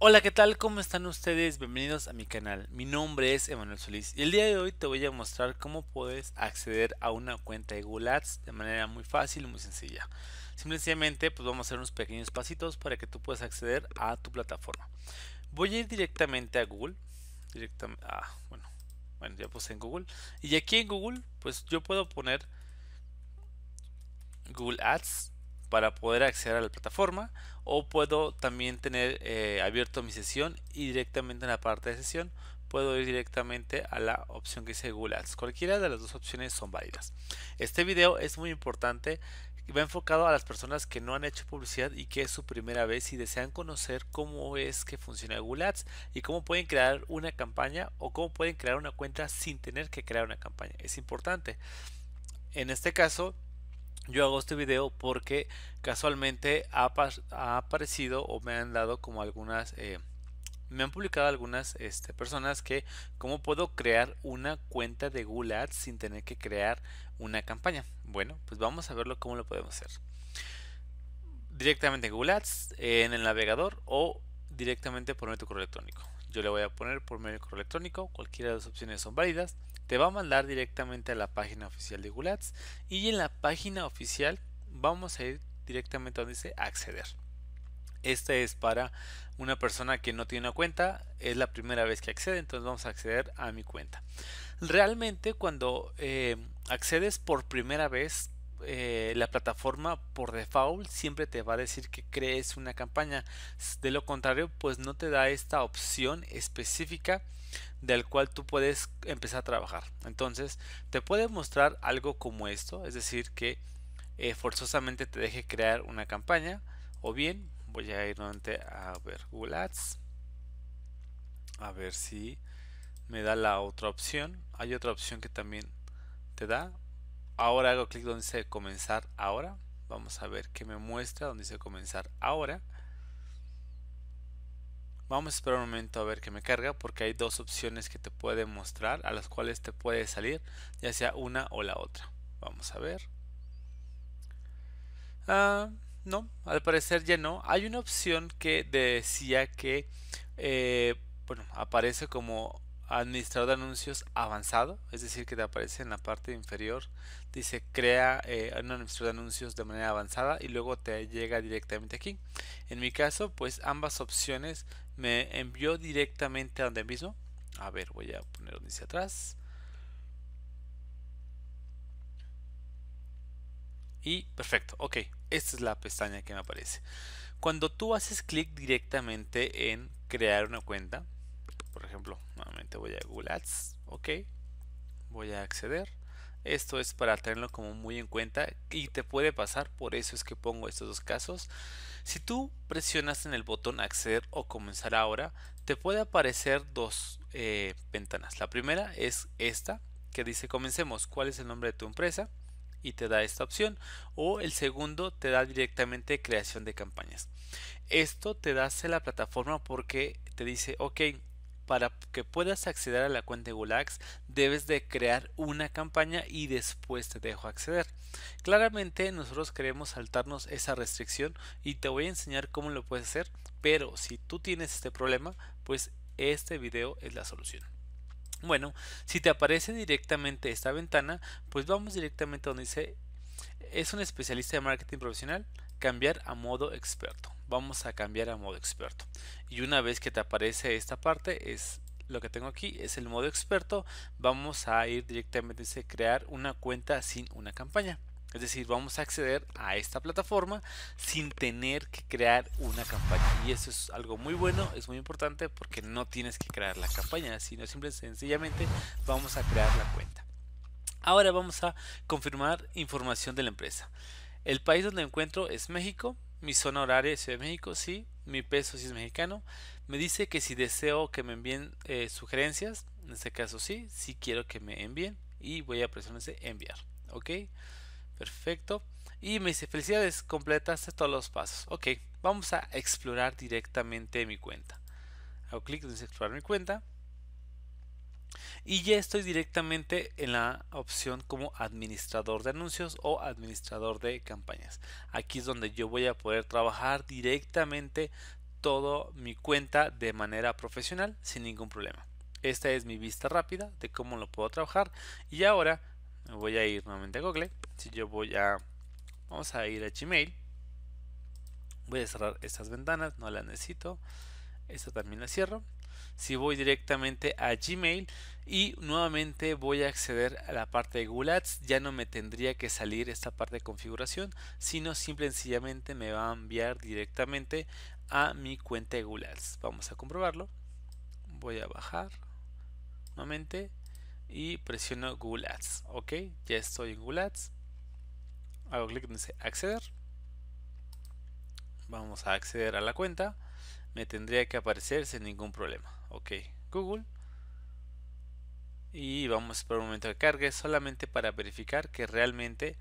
Hola, ¿qué tal? ¿Cómo están ustedes? Bienvenidos a mi canal. Mi nombre es Emanuel Solís y el día de hoy te voy a mostrar cómo puedes acceder a una cuenta de Google Ads de manera muy fácil y muy sencilla. Simplemente pues vamos a hacer unos pequeños pasitos para que tú puedas acceder a tu plataforma. Voy a ir directamente a Google. Ah, bueno, bueno, ya puse en Google. Y aquí en Google, pues yo puedo poner Google Ads para poder acceder a la plataforma o puedo también tener eh, abierto mi sesión y directamente en la parte de sesión puedo ir directamente a la opción que dice Google Ads. Cualquiera de las dos opciones son válidas. Este video es muy importante va enfocado a las personas que no han hecho publicidad y que es su primera vez y desean conocer cómo es que funciona Google Ads y cómo pueden crear una campaña o cómo pueden crear una cuenta sin tener que crear una campaña. Es importante. En este caso, yo hago este video porque casualmente ha, aparecido o me han dado como algunas... Eh, me han publicado algunas este, personas que cómo puedo crear una cuenta de Google Ads sin tener que crear una campaña. Bueno, pues vamos a verlo cómo lo podemos hacer. Directamente en Google Ads, en el navegador o directamente por correo electrónico. Yo le voy a poner por medio correo electrónico, cualquiera de las opciones son válidas. Te va a mandar directamente a la página oficial de Google y en la página oficial vamos a ir directamente donde dice acceder. esta es para una persona que no tiene una cuenta, es la primera vez que accede, entonces vamos a acceder a mi cuenta. Realmente cuando eh, accedes por primera vez eh, la plataforma por default siempre te va a decir que crees una campaña. De lo contrario, pues no te da esta opción específica del cual tú puedes empezar a trabajar. Entonces, te puede mostrar algo como esto, es decir, que eh, forzosamente te deje crear una campaña. O bien, voy a ir nuevamente a ver Google Ads. A ver si me da la otra opción. Hay otra opción que también te da ahora hago clic donde dice comenzar ahora. Vamos a ver qué me muestra donde dice comenzar ahora. Vamos a esperar un momento a ver que me carga porque hay dos opciones que te puede mostrar a las cuales te puede salir ya sea una o la otra. Vamos a ver. Ah, no, al parecer ya no. Hay una opción que decía que eh, bueno, aparece como administrador de anuncios avanzado, es decir, que te aparece en la parte inferior, dice crea eh, un administrador de anuncios de manera avanzada y luego te llega directamente aquí. En mi caso, pues ambas opciones me envió directamente a donde mismo. A ver, voy a poner donde dice atrás. Y perfecto, ok, esta es la pestaña que me aparece. Cuando tú haces clic directamente en crear una cuenta, por ejemplo, nuevamente voy a Google Ads. Ok. Voy a acceder. Esto es para tenerlo como muy en cuenta y te puede pasar, por eso es que pongo estos dos casos. Si tú presionas en el botón acceder o comenzar ahora, te puede aparecer dos eh, ventanas. La primera es esta que dice comencemos, cuál es el nombre de tu empresa y te da esta opción. O el segundo te da directamente creación de campañas. Esto te da la plataforma porque te dice, ok, para que puedas acceder a la cuenta de Google debes de crear una campaña y después te dejo acceder. Claramente nosotros queremos saltarnos esa restricción y te voy a enseñar cómo lo puedes hacer, pero si tú tienes este problema, pues este video es la solución. Bueno, si te aparece directamente esta ventana, pues vamos directamente a donde dice es un especialista de marketing profesional cambiar a modo experto vamos a cambiar a modo experto y una vez que te aparece esta parte es lo que tengo aquí es el modo experto vamos a ir directamente a crear una cuenta sin una campaña es decir, vamos a acceder a esta plataforma sin tener que crear una campaña. Y eso es algo muy bueno, es muy importante porque no tienes que crear la campaña, sino simple sencillamente vamos a crear la cuenta. Ahora vamos a confirmar información de la empresa. El país donde encuentro es México. Mi zona horaria es Ciudad de México, sí. Mi peso sí es mexicano. Me dice que si deseo que me envíen eh, sugerencias, en este caso sí, sí quiero que me envíen. Y voy a presionar enviar. Ok, perfecto. Y me dice, felicidades, completaste todos los pasos. Ok, vamos a explorar directamente mi cuenta. Hago clic donde explorar mi cuenta y ya estoy directamente en la opción como administrador de anuncios o administrador de campañas. Aquí es donde yo voy a poder trabajar directamente todo mi cuenta de manera profesional sin ningún problema. Esta es mi vista rápida de cómo lo puedo trabajar y ahora me voy a ir nuevamente a Google. Si yo voy a vamos a ir a Gmail. Voy a cerrar estas ventanas, no las necesito. Esta también la cierro si voy directamente a Gmail y nuevamente voy a acceder a la parte de Google Ads, ya no me tendría que salir esta parte de configuración, sino simple y sencillamente me va a enviar directamente a mi cuenta de Google Ads. Vamos a comprobarlo. Voy a bajar nuevamente y presiono Google Ads. Ok, ya estoy en Google Ads. Hago clic en acceder. Vamos a acceder a la cuenta me tendría que aparecer sin ningún problema. Ok, Google. Y vamos a esperar un momento de cargue solamente para verificar que realmente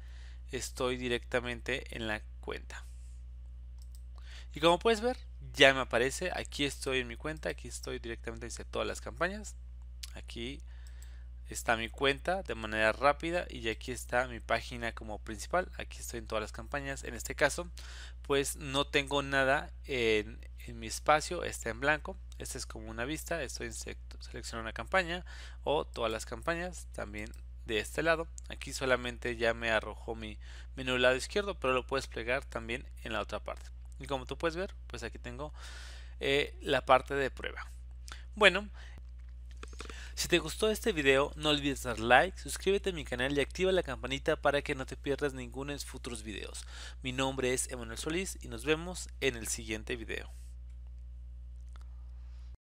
estoy directamente en la cuenta. Y como puedes ver, ya me aparece. Aquí estoy en mi cuenta. Aquí estoy directamente dice todas las campañas. Aquí está mi cuenta de manera rápida y aquí está mi página como principal aquí estoy en todas las campañas en este caso pues no tengo nada en, mi espacio está en blanco esta es como una vista estoy en selecciono una campaña o todas las campañas también de este lado aquí solamente ya me arrojó mi menú lado izquierdo pero lo puedes plegar también en la otra parte y como tú puedes ver pues aquí tengo eh, la parte de prueba bueno si te gustó este video, no olvides dar like, suscríbete a mi canal y activa la campanita para que no te pierdas ninguno de futuros videos. Mi nombre es Emanuel Solís y nos vemos en el siguiente video.